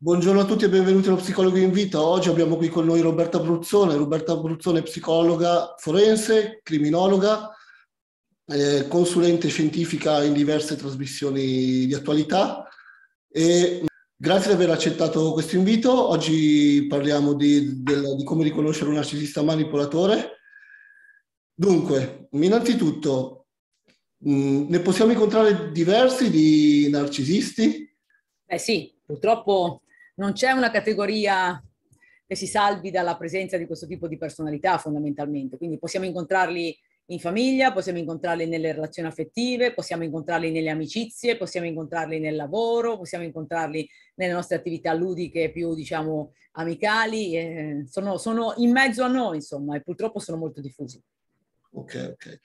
Buongiorno a tutti e benvenuti allo Psicologo in Vita. Oggi abbiamo qui con noi Roberta Bruzzone. Roberta Bruzzone è psicologa forense, criminologa, eh, consulente scientifica in diverse trasmissioni di attualità. E grazie di aver accettato questo invito. Oggi parliamo di, del, di come riconoscere un narcisista manipolatore. Dunque, innanzitutto, mh, ne possiamo incontrare diversi di narcisisti? Eh sì, purtroppo non c'è una categoria che si salvi dalla presenza di questo tipo di personalità fondamentalmente, quindi possiamo incontrarli in famiglia, possiamo incontrarli nelle relazioni affettive, possiamo incontrarli nelle amicizie, possiamo incontrarli nel lavoro, possiamo incontrarli nelle nostre attività ludiche più, diciamo, amicali, eh, sono, sono, in mezzo a noi, insomma, e purtroppo sono molto diffusi. Ok, ok.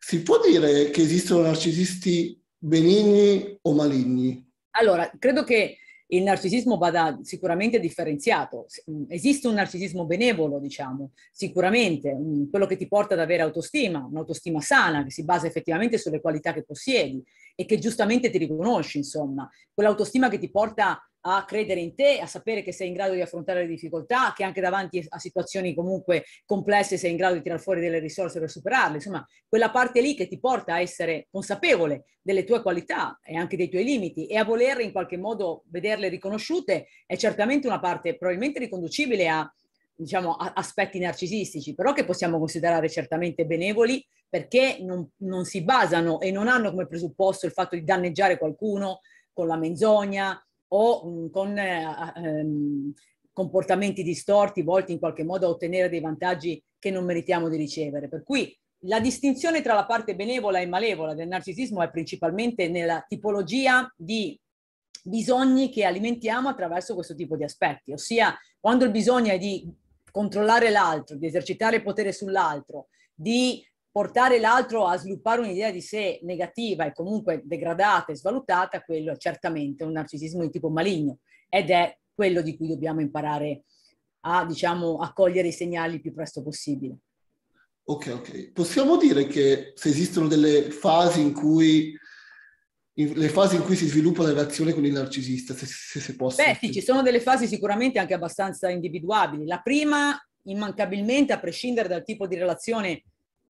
Si può dire che esistono narcisisti benigni o maligni? Allora, credo che il narcisismo vada sicuramente differenziato. Mm, esiste un narcisismo benevolo, diciamo, sicuramente, mm, quello che ti porta ad avere autostima, un'autostima sana, che si basa effettivamente sulle qualità che possiedi e che giustamente ti riconosci, insomma, quell'autostima che ti porta a credere in te, a sapere che sei in grado di affrontare le difficoltà, che anche davanti a situazioni comunque complesse sei in grado di tirar fuori delle risorse per superarle. Insomma, quella parte lì che ti porta a essere consapevole delle tue qualità e anche dei tuoi limiti e a volerle in qualche modo vederle riconosciute è certamente una parte probabilmente riconducibile a diciamo, aspetti narcisistici, però che possiamo considerare certamente benevoli perché non, non, si basano e non hanno come presupposto il fatto di danneggiare qualcuno con la menzogna, o con eh, ehm, comportamenti distorti volti in qualche modo a ottenere dei vantaggi che non meritiamo di ricevere. Per cui la distinzione tra la parte benevola e malevola del narcisismo è principalmente nella tipologia di bisogni che alimentiamo attraverso questo tipo di aspetti, ossia quando il bisogno è di controllare l'altro, di esercitare potere sull'altro, di portare l'altro a sviluppare un'idea di sé negativa e comunque degradata e svalutata, quello è certamente un narcisismo di tipo maligno ed è quello di cui dobbiamo imparare a, diciamo, a cogliere i segnali il più presto possibile. Ok, ok. Possiamo dire che se esistono delle fasi in cui le fasi in cui si sviluppa la relazione con il narcisista, se, se, se posso. Beh, sì, ci sono delle fasi sicuramente anche abbastanza individuabili. La prima, immancabilmente, a prescindere dal tipo di relazione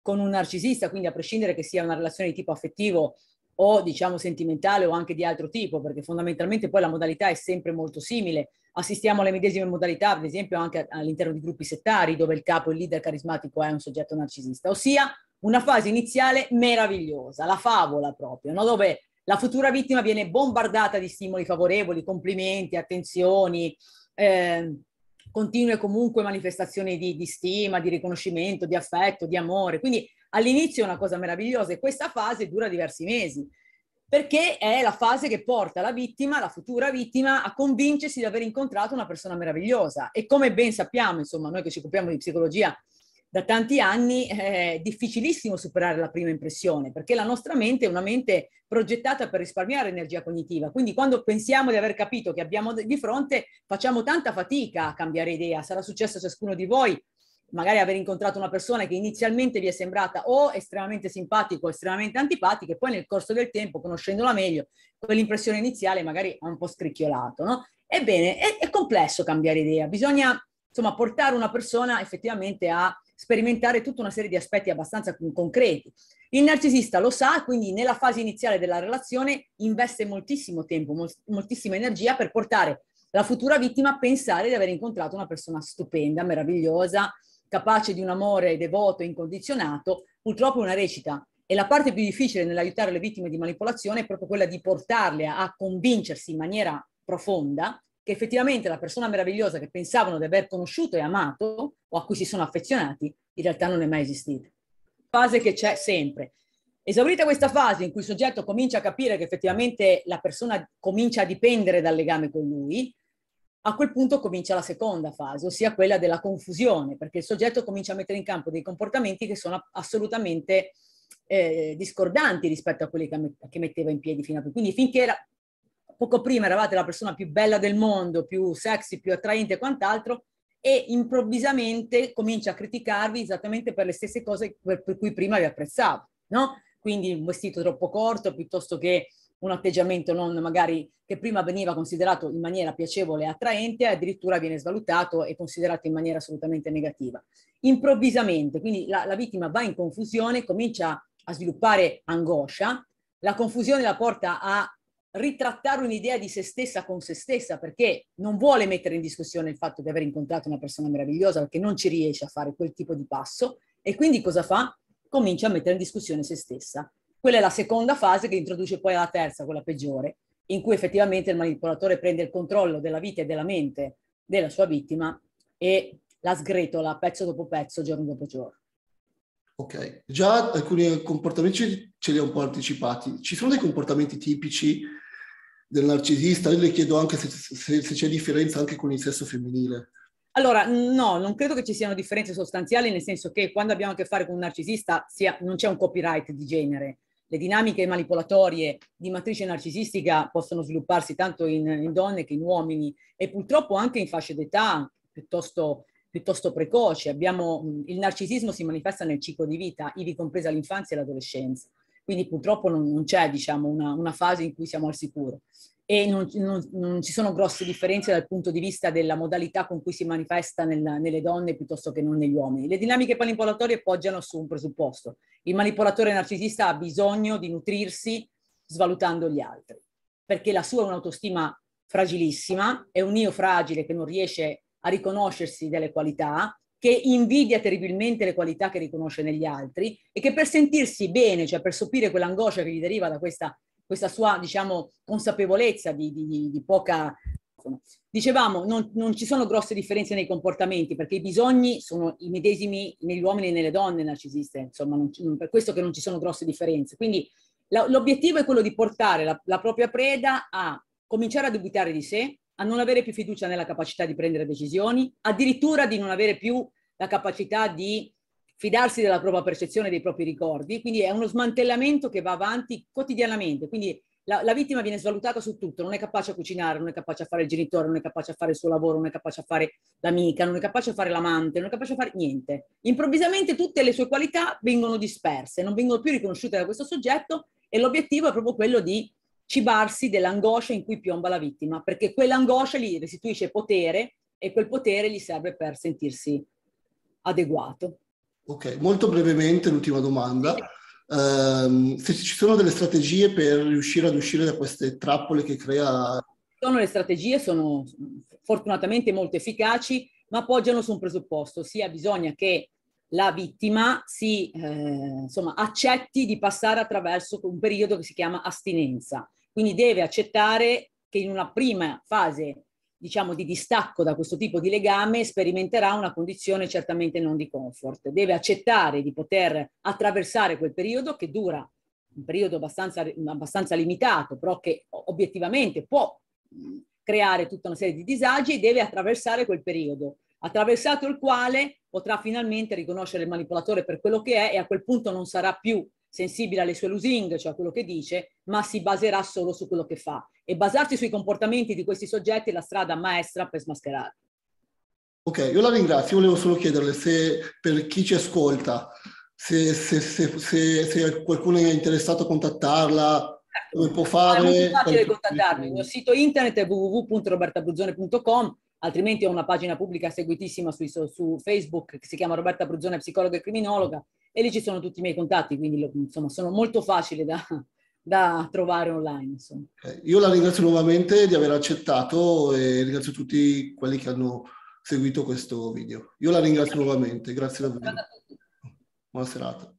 con un narcisista, quindi a prescindere che sia una relazione di tipo affettivo o diciamo sentimentale o anche di altro tipo, perché fondamentalmente poi la modalità è sempre molto simile. Assistiamo alle medesime modalità, ad esempio anche all'interno di gruppi settari, dove il capo, il leader carismatico è un soggetto narcisista, ossia una fase iniziale meravigliosa, la favola proprio, no? dove la futura vittima viene bombardata di stimoli favorevoli, complimenti, attenzioni, eh, continue comunque manifestazioni di, di stima, di riconoscimento, di affetto, di amore. Quindi all'inizio è una cosa meravigliosa e questa fase dura diversi mesi perché è la fase che porta la vittima, la futura vittima, a convincersi di aver incontrato una persona meravigliosa. E come ben sappiamo, insomma, noi che ci occupiamo di psicologia da tanti anni è eh, difficilissimo superare la prima impressione, perché la nostra mente è una mente progettata per risparmiare energia cognitiva, quindi quando pensiamo di aver capito che abbiamo di fronte, facciamo tanta fatica a cambiare idea, sarà successo a ciascuno di voi magari aver incontrato una persona che inizialmente vi è sembrata o estremamente simpatica o estremamente antipatica e poi nel corso del tempo, conoscendola meglio, quell'impressione iniziale magari ha un po' scricchiolato, no? Ebbene, è, è complesso cambiare idea, bisogna insomma portare una persona effettivamente a sperimentare tutta una serie di aspetti abbastanza concreti. Il narcisista lo sa, quindi nella fase iniziale della relazione investe moltissimo tempo, mol- moltissima energia per portare la futura vittima a pensare di aver incontrato una persona stupenda, meravigliosa, capace di un amore devoto e incondizionato. Purtroppo è una recita e la parte più difficile nell'aiutare le vittime di manipolazione è proprio quella di portarle a, a convincersi in maniera profonda che effettivamente la persona meravigliosa che pensavano di aver conosciuto e amato o a cui si sono affezionati in realtà non è mai esistita. Fase che c'è sempre. Esaurita questa fase in cui il soggetto comincia a capire che effettivamente la persona comincia a dipendere dal legame con lui, a quel punto comincia la seconda fase, ossia quella della confusione, perché il soggetto comincia a mettere in campo dei comportamenti che sono assolutamente eh, discordanti rispetto a quelli che, metteva in piedi fino a prima. Quindi finché era, poco prima eravate la persona più bella del mondo, più sexy, più attraente e quant'altro, e improvvisamente comincia a criticarvi esattamente per le stesse cose per, per cui prima vi apprezzavo, no? Quindi un vestito troppo corto piuttosto che un atteggiamento non magari che prima veniva considerato in maniera piacevole e attraente, addirittura viene svalutato e considerato in maniera assolutamente negativa. Improvvisamente, quindi la, la vittima va in confusione, comincia a sviluppare angoscia, la confusione la porta a ritrattare un'idea di se stessa con se stessa, perché non vuole mettere in discussione il fatto di aver incontrato una persona meravigliosa, perché non ci riesce a fare quel tipo di passo, e quindi cosa fa? Comincia a mettere in discussione se stessa. Quella è la seconda fase che introduce poi alla terza, quella peggiore, in cui effettivamente il manipolatore prende il controllo della vita e della mente della sua vittima e la sgretola pezzo dopo pezzo, giorno dopo giorno. Ok, già alcuni comportamenti ce li ho un po' anticipati. Ci sono dei comportamenti tipici del narcisista, io le chiedo anche se, se, se c'è differenza anche con il sesso femminile. Allora, no, non credo che ci siano differenze sostanziali, nel senso che quando abbiamo a che fare con un narcisista sia, non c'è un copyright di genere. Le dinamiche manipolatorie di matrice narcisistica possono svilupparsi tanto in, in donne che in uomini e purtroppo anche in fasce d'età piuttosto, piuttosto precoce. Abbiamo, il narcisismo si manifesta nel ciclo di vita, ivi compresa l'infanzia e l'adolescenza. Quindi purtroppo non, non c'è diciamo, una, una, fase in cui siamo al sicuro e non, non, non, ci sono grosse differenze dal punto di vista della modalità con cui si manifesta nel, nelle donne piuttosto che non negli uomini. Le dinamiche manipolatorie poggiano su un presupposto. Il manipolatore narcisista ha bisogno di nutrirsi svalutando gli altri, perché la sua è un'autostima fragilissima, è un io fragile che non riesce a riconoscersi delle qualità che invidia terribilmente le qualità che riconosce negli altri e che per sentirsi bene, cioè per sopire quell'angoscia che gli deriva da questa, questa sua, diciamo, consapevolezza di, di, di poca... Insomma. Dicevamo, non, non, ci sono grosse differenze nei comportamenti perché i bisogni sono i medesimi negli uomini e nelle donne narcisiste, insomma, non, non, per questo che non ci sono grosse differenze. Quindi la, l'obiettivo è quello di portare la, la propria preda a cominciare a dubitare di sé, a non avere più fiducia nella capacità di prendere decisioni, addirittura di non avere più la capacità di fidarsi della propria percezione dei propri ricordi, quindi è uno smantellamento che va avanti quotidianamente, quindi la, la, vittima viene svalutata su tutto, non è capace a cucinare, non è capace a fare il genitore, non è capace a fare il suo lavoro, non è capace a fare l'amica, non è capace a fare l'amante, non è capace a fare niente. Improvvisamente tutte le sue qualità vengono disperse, non vengono più riconosciute da questo soggetto e l'obiettivo è proprio quello di cibarsi dell'angoscia in cui piomba la vittima, perché quell'angoscia gli restituisce potere e quel potere gli serve per sentirsi adeguato. Ok, molto brevemente l'ultima domanda. Uh, se ci sono delle strategie per riuscire ad uscire da queste trappole che crea... Sono le strategie, sono fortunatamente molto efficaci, ma appoggiano su un presupposto, ossia bisogna che la vittima si, eh, insomma, accetti di passare attraverso un periodo che si chiama astinenza. Quindi deve accettare che in una prima fase, diciamo, di distacco da questo tipo di legame sperimenterà una condizione certamente non di comfort. Deve accettare di poter attraversare quel periodo che dura un periodo abbastanza, abbastanza limitato, però che obiettivamente può mm, creare tutta una serie di disagi e deve attraversare quel periodo, attraversato il quale potrà finalmente riconoscere il manipolatore per quello che è e a quel punto non sarà più sensibile alle sue lusinghe, cioè a quello che dice, ma si baserà solo su quello che fa. E basarsi sui comportamenti di questi soggetti è la strada maestra per smascherarli. Ok, io la ringrazio, volevo solo chiederle se per chi ci ascolta, se, se, se, se qualcuno è interessato a contattarla, certo. come può fare... È facile contattarmi, il mio sito internet è www.robertabruzzone.com, altrimenti ho una pagina pubblica seguitissima su, su Facebook che si chiama Roberta Bruzzone, psicologa e criminologa, e lì ci sono tutti i miei contatti, quindi insomma sono molto facile da, da trovare online. Insomma. Eh, io la ringrazio nuovamente di aver accettato e ringrazio tutti quelli che hanno seguito questo video. Io la ringrazio nuovamente, grazie davvero. Buona serata.